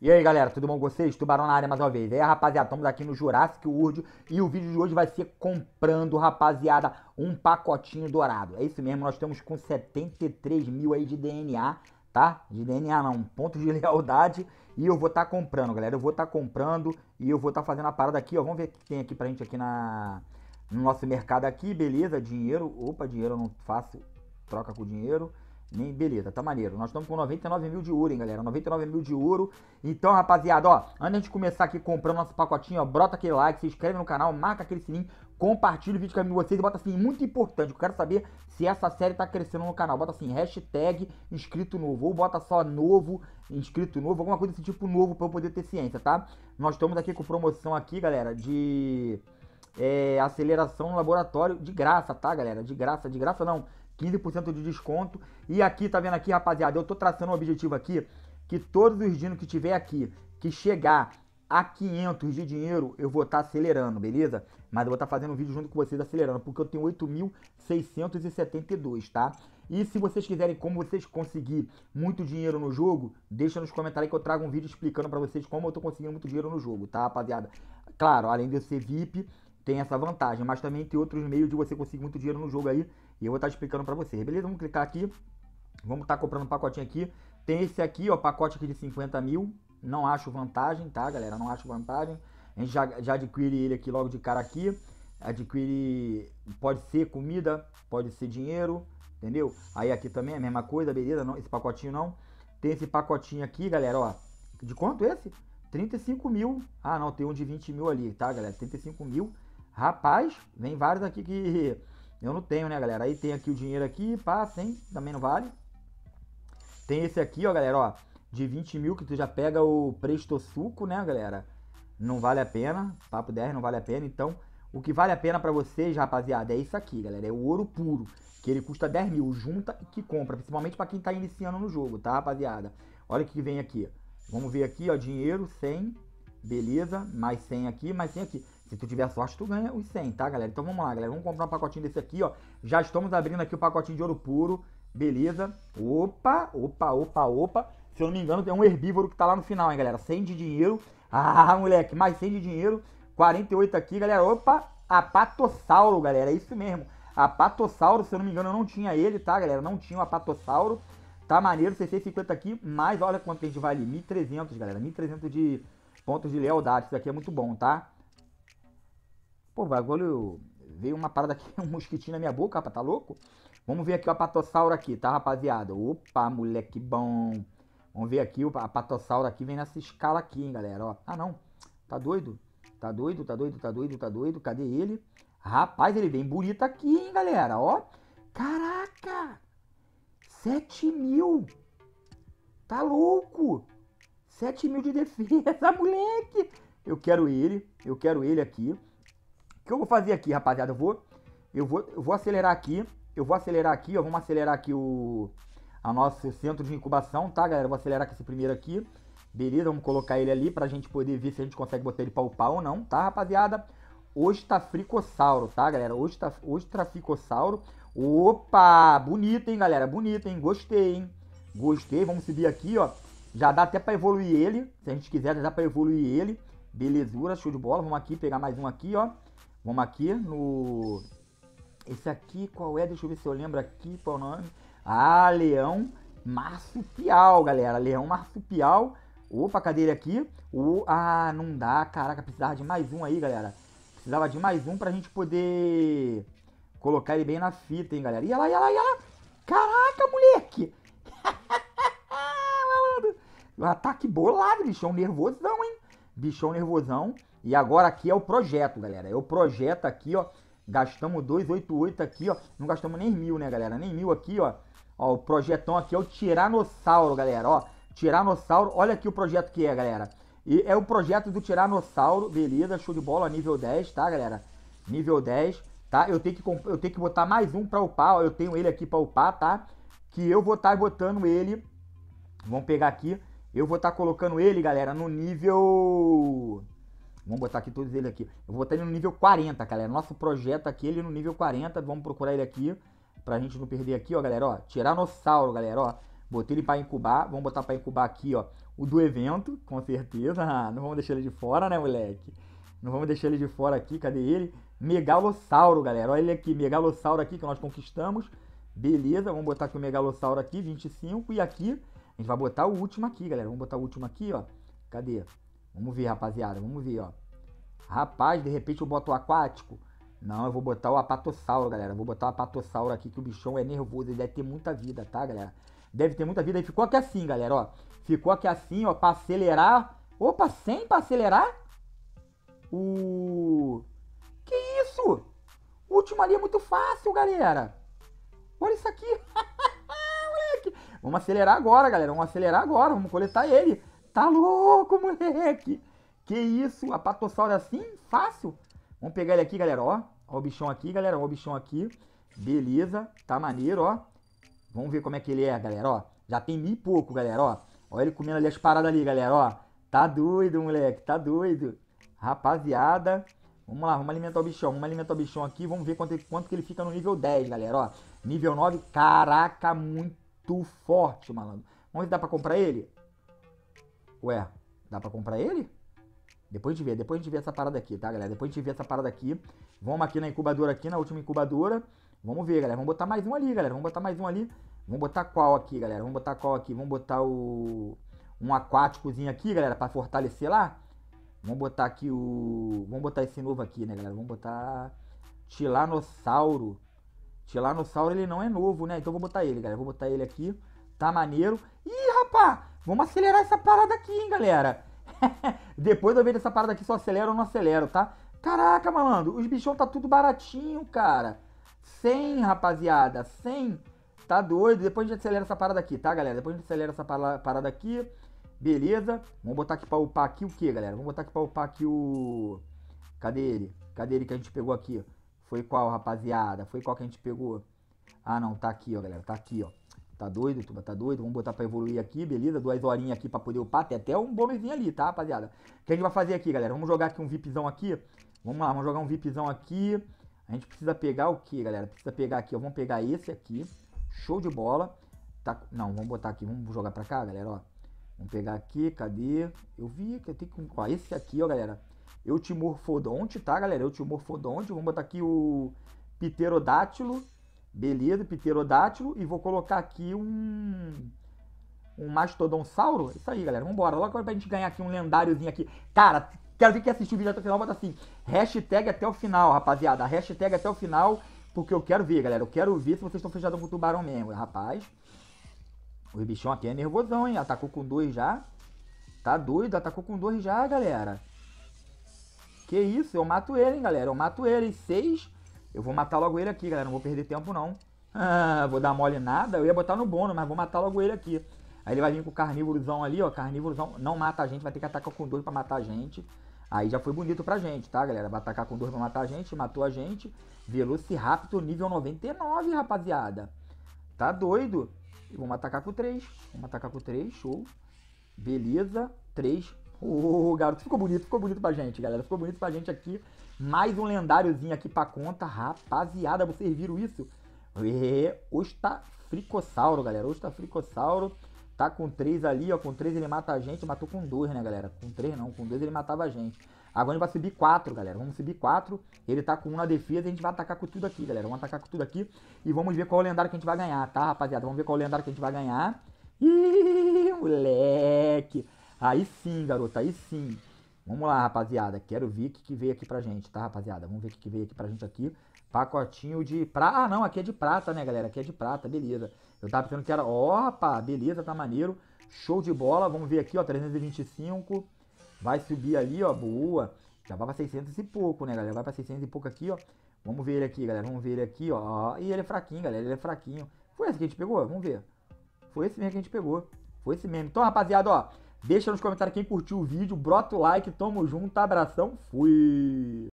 E aí galera, tudo bom com vocês? Tubarão na área mais uma vez. É rapaziada, estamos aqui no Jurassic World e o vídeo de hoje vai ser comprando, rapaziada, um pacotinho dourado. É isso mesmo, nós estamos com 73 mil aí de DNA, tá? De DNA não, ponto de lealdade. E eu vou estar tá comprando, galera. Eu vou estar tá comprando e eu vou estar tá fazendo a parada aqui, ó. Vamos ver o que tem aqui pra gente aqui na... no nosso mercado aqui, beleza? Dinheiro, opa, dinheiro eu não faço, troca com dinheiro. Nem, beleza, tá maneiro. Nós estamos com 99 mil de ouro, hein, galera? 99 mil de ouro. Então, rapaziada, ó, antes de começar aqui comprando nosso pacotinho, ó, brota aquele like, se inscreve no canal, marca aquele sininho, compartilha o vídeo com vocês e bota assim, muito importante, eu quero saber se essa série tá crescendo no canal. Bota assim, hashtag inscrito novo, ou bota só novo, inscrito novo, alguma coisa desse tipo novo pra eu poder ter ciência, tá? Nós estamos aqui com promoção aqui, galera, de é, aceleração no laboratório de graça, tá, galera? De graça, de graça não. 15% de desconto. E aqui, tá vendo aqui, rapaziada? Eu tô traçando um objetivo aqui. Que todos os dinos que tiver aqui, que chegar a 500 de dinheiro, eu vou estar tá acelerando, beleza? Mas eu vou estar tá fazendo um vídeo junto com vocês acelerando, porque eu tenho 8.672, tá? E se vocês quiserem como vocês conseguir muito dinheiro no jogo, deixa nos comentários que eu trago um vídeo explicando para vocês como eu tô conseguindo muito dinheiro no jogo, tá, rapaziada? Claro, além de eu ser VIP, tem essa vantagem, mas também tem outros meios de você conseguir muito dinheiro no jogo aí, e eu vou estar explicando para você. beleza? Vamos clicar aqui, vamos estar tá comprando um pacotinho aqui, tem esse aqui, ó, pacote aqui de 50 mil, não acho vantagem, tá, galera? Não acho vantagem, a gente já, já adquire ele aqui logo de cara aqui, adquire, pode ser comida, pode ser dinheiro, entendeu? Aí aqui também é a mesma coisa, beleza? Não, esse pacotinho não, tem esse pacotinho aqui, galera, ó, de quanto esse? 35 mil, ah não, tem um de 20 mil ali, tá, galera? 35 mil, Rapaz, vem vários aqui que eu não tenho, né, galera? Aí tem aqui o dinheiro aqui, pá, tem, também não vale. Tem esse aqui, ó, galera, ó, de 20 mil que tu já pega o Presto Suco, né, galera? Não vale a pena, papo 10 não vale a pena, então... O que vale a pena para vocês, rapaziada, é isso aqui, galera. É o ouro puro, que ele custa 10 mil, junta e que compra. Principalmente para quem tá iniciando no jogo, tá, rapaziada? Olha o que vem aqui. Vamos ver aqui, ó, dinheiro, 100, beleza, mais 100 aqui, mais 100 aqui. Se tu tiver sorte, tu ganha os 100, tá, galera? Então vamos lá, galera. Vamos comprar um pacotinho desse aqui, ó. Já estamos abrindo aqui o pacotinho de ouro puro. Beleza. Opa, opa, opa, opa. Se eu não me engano, tem um herbívoro que tá lá no final, hein, galera. 100 de dinheiro. Ah, moleque, mais 100 de dinheiro. 48 aqui, galera. Opa, apatossauro, galera. É isso mesmo. Apatossauro, se eu não me engano, eu não tinha ele, tá, galera? Não tinha o apatossauro. Tá maneiro, 650 aqui, mas olha quanto a gente vai ali. 1.300, galera. 1.300 de pontos de lealdade. Isso aqui é muito bom, tá? Pô, bagulho. Veio uma parada aqui, um mosquitinho na minha boca, rapaz, tá louco? Vamos ver aqui o apatossauro aqui, tá, rapaziada? Opa, moleque bom. Vamos ver aqui, o apatossauro aqui vem nessa escala aqui, hein, galera, ó. Ah, não. Tá doido? Tá doido, tá doido, tá doido, tá doido. Cadê ele? Rapaz, ele vem bonito aqui, hein, galera, ó. Caraca! 7 mil! Tá louco! 7 mil de defesa, moleque! Eu quero ele, eu quero ele aqui que eu vou fazer aqui, rapaziada? Eu vou, eu vou, eu vou acelerar aqui. Eu vou acelerar aqui, ó. Vamos acelerar aqui o a nosso centro de incubação, tá, galera? Eu vou acelerar com esse primeiro aqui. Beleza, vamos colocar ele ali pra gente poder ver se a gente consegue botar ele pra upar ou não, tá, rapaziada? Hoje tá fricossauro, tá, galera? Hoje tá, hoje tá fricossauro. Opa! Bonito, hein, galera? Bonito, hein? Gostei, hein? Gostei. Vamos subir aqui, ó. Já dá até pra evoluir ele. Se a gente quiser, já dá pra evoluir ele. Belezura, show de bola. Vamos aqui pegar mais um aqui, ó. Vamos aqui no. Esse aqui, qual é? Deixa eu ver se eu lembro aqui qual é o nome. Ah, leão marsupial, galera. Leão marsupial. Opa, cadê ele aqui? O... Ah, não dá, caraca. Precisava de mais um aí, galera. Precisava de mais um pra gente poder colocar ele bem na fita, hein, galera. Ia lá, ia lá, ia lá. Caraca, moleque. Malandro. O ataque bolado, bichão nervosão, hein. Bichão nervosão. E agora aqui é o projeto, galera. É o projeto aqui, ó. Gastamos 288 aqui, ó. Não gastamos nem mil, né, galera? Nem mil aqui, ó. Ó, o projetão aqui é o Tiranossauro, galera, ó. Tiranossauro, olha aqui o projeto que é, galera. E é o projeto do Tiranossauro, beleza, show de bola, nível 10, tá, galera? Nível 10, tá? Eu tenho que, eu tenho que botar mais um pra upar, ó. Eu tenho ele aqui pra upar, tá? Que eu vou estar tá botando ele... Vamos pegar aqui. Eu vou estar tá colocando ele, galera, no nível... Vamos botar aqui todos ele aqui. Eu vou botar ele no nível 40, galera. Nosso projeto aqui, ele no nível 40. Vamos procurar ele aqui. Pra gente não perder aqui, ó, galera. Ó, Tiranossauro, galera, ó. Botei ele pra incubar. Vamos botar pra incubar aqui, ó. O do evento, com certeza. não vamos deixar ele de fora, né, moleque? Não vamos deixar ele de fora aqui. Cadê ele? Megalossauro, galera. Olha ele aqui. Megalossauro aqui que nós conquistamos. Beleza. Vamos botar aqui o Megalossauro aqui, 25. E aqui, a gente vai botar o último aqui, galera. Vamos botar o último aqui, ó. Cadê? Vamos ver, rapaziada, vamos ver, ó. Rapaz, de repente eu boto o aquático. Não, eu vou botar o apatossauro, galera. vou botar o apatossauro aqui, que o bichão é nervoso. Ele deve ter muita vida, tá, galera? Deve ter muita vida. e ficou aqui assim, galera, ó. Ficou aqui assim, ó, pra acelerar. Opa, sem pra acelerar? O... Que isso? O último ali é muito fácil, galera. Olha isso aqui. Moleque. Vamos acelerar agora, galera. Vamos acelerar agora. Vamos coletar ele. Tá louco, moleque! Que isso? A patossauro é assim? Fácil? Vamos pegar ele aqui, galera, ó. Ó o bichão aqui, galera, ó o bichão aqui. Beleza, tá maneiro, ó. Vamos ver como é que ele é, galera, ó. Já tem mil e pouco, galera, ó. Ó ele comendo ali as paradas ali, galera, ó. Tá doido, moleque, tá doido. Rapaziada, vamos lá, vamos alimentar o bichão. Vamos alimentar o bichão aqui, vamos ver quanto, quanto que ele fica no nível 10, galera, ó. Nível 9, caraca, muito forte, malandro. Vamos ver se dá pra comprar ele? Ué, dá pra comprar ele? Depois a gente vê, depois a gente vê essa parada aqui, tá, galera? Depois a gente vê essa parada aqui. Vamos aqui na incubadora aqui, na última incubadora. Vamos ver, galera. Vamos botar mais um ali, galera. Vamos botar mais um ali. Vamos botar qual aqui, galera? Vamos botar qual aqui? Vamos botar o... Um aquáticozinho aqui, galera, pra fortalecer lá. Vamos botar aqui o... Vamos botar esse novo aqui, né, galera? Vamos botar... Tilanossauro. Tilanossauro, ele não é novo, né? Então vou botar ele, galera. Vou botar ele aqui. Tá maneiro. Ih, rapá! Vamos acelerar essa parada aqui, hein, galera. Depois eu vejo essa parada aqui, só acelero ou não acelero, tá? Caraca, malandro, os bichão tá tudo baratinho, cara. 100, rapaziada, 100. Tá doido? Depois a gente acelera essa parada aqui, tá, galera? Depois a gente acelera essa parada aqui. Beleza. Vamos botar aqui pra upar aqui o quê, galera? Vamos botar aqui pra upar aqui o... Cadê ele? Cadê ele que a gente pegou aqui? Foi qual, rapaziada? Foi qual que a gente pegou? Ah, não. Tá aqui, ó, galera. Tá aqui, ó. Tá doido, Tuba? Tá doido? Vamos botar pra evoluir aqui, beleza? Duas horinhas aqui pra poder upar. Tem até um bônuszinho ali, tá, rapaziada? O que a gente vai fazer aqui, galera? Vamos jogar aqui um VIPzão aqui. Vamos lá, vamos jogar um VIPzão aqui. A gente precisa pegar o que, galera? Precisa pegar aqui, ó. Vamos pegar esse aqui. Show de bola. Tá... Não, vamos botar aqui. Vamos jogar pra cá, galera, ó. Vamos pegar aqui, cadê? Eu vi que eu tenho que... Ó, esse aqui, ó, galera. Eu te morfodonte, tá, galera? Eu te morfodonte. Vamos botar aqui o pterodátilo. Beleza, pterodátilo. E vou colocar aqui um. Um mastodonsauro. É isso aí, galera. Vambora. Logo pra gente ganhar aqui um lendáriozinho aqui. Cara, quero ver quem assistiu o vídeo até o final, bota assim. Hashtag até o final, rapaziada. Hashtag até o final. Porque eu quero ver, galera. Eu quero ver se vocês estão fechados com o tubarão mesmo, rapaz. O bichão aqui é nervosão, hein? Atacou com dois já. Tá doido? Atacou com dois já, galera. Que isso? Eu mato ele, hein, galera. Eu mato ele. Seis. Eu vou matar logo ele aqui, galera. Não vou perder tempo, não. Ah, vou dar mole nada. Eu ia botar no bônus, mas vou matar logo ele aqui. Aí ele vai vir com o carnívorozão ali, ó. Carnívorozão não mata a gente, vai ter que atacar com dois pra matar a gente. Aí já foi bonito pra gente, tá, galera? Vai atacar com dois pra matar a gente, matou a gente. Velociraptor nível 99, rapaziada. Tá doido? E vamos atacar com três. Vamos atacar com três, show. Beleza, três Ô, garoto, ficou bonito, ficou bonito pra gente, galera. Ficou bonito pra gente aqui. Mais um lendáriozinho aqui pra conta. Rapaziada, vocês viram isso? É, Ostafricossauro, galera. Ostafricossauro tá com três ali, ó. Com três ele mata a gente. Matou com dois, né, galera? Com três não, com dois ele matava a gente. Agora ele vai subir quatro, galera. Vamos subir quatro. Ele tá com um na defesa. A gente vai atacar com tudo aqui, galera. Vamos atacar com tudo aqui. E vamos ver qual o lendário que a gente vai ganhar, tá, rapaziada? Vamos ver qual o lendário que a gente vai ganhar. Ih, moleque. Aí sim, garota, aí sim. Vamos lá, rapaziada. Quero ver o que, que veio aqui pra gente, tá, rapaziada? Vamos ver o que, que veio aqui pra gente aqui. Pacotinho de prata. Ah, não, aqui é de prata, né, galera? Aqui é de prata, beleza. Eu tava pensando que era. Ó, beleza, tá maneiro. Show de bola. Vamos ver aqui, ó, 325. Vai subir ali, ó, boa. Já vai pra 600 e pouco, né, galera? Vai pra 600 e pouco aqui, ó. Vamos ver ele aqui, galera. Vamos ver ele aqui, ó. E ele é fraquinho, galera. Ele é fraquinho. Foi esse que a gente pegou? Vamos ver. Foi esse mesmo que a gente pegou. Foi esse mesmo. Então, rapaziada, ó. Deixa nos comentários quem curtiu o vídeo, brota o like, tamo junto, abração, fui!